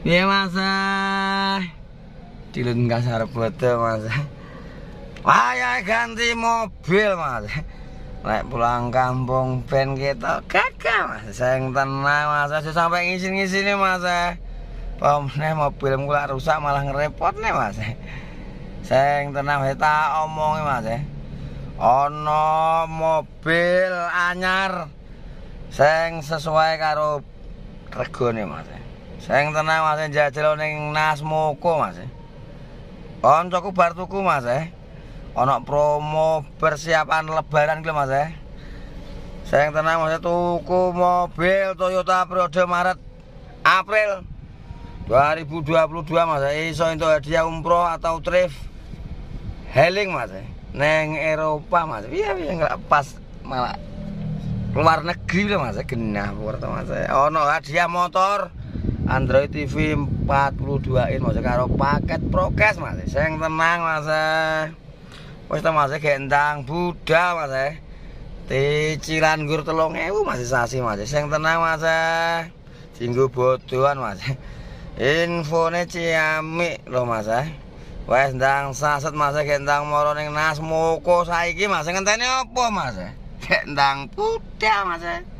Iya masa eh. Dilun gak sarap betul masa Waya ganti mobil mas Lek pulang kampung ben kita gagal mas Sayang tenang mas Sudah sampai ngisin-ngisin nih mas Pemne mobil kula rusak malah ngerepot nih mas Sayang tenang kita ya omongin mas Ono mobil anyar Sayang sesuai karo regone mas yang tenang Mas njajal ning Nasmoko Mas. cukup bar tuku Mas eh. eh. Onok promo persiapan lebaran kuwi Mas eh. yang tenang Mas eh, tuku mobil Toyota periode Maret April 2022 Mas eh. iso entuk dia umroh atau trip healing Mas eh. Neng Eropa Mas. Iya Iya nggak pas malah luar negeri lah Mas eh. genah Purwokerto Mas. Ono hadiah motor Android TV 42 in mau karo paket prokes mas yang tenang mas wis ta mas gendang budal mas cicilan gur telung ewu masih sasi mas sing tenang mas singgung bodohan mas infone ciamik loh mas wes ndang saset mas gendang moro ning nas moko saiki mas ngenteni apa mas gendang budal mas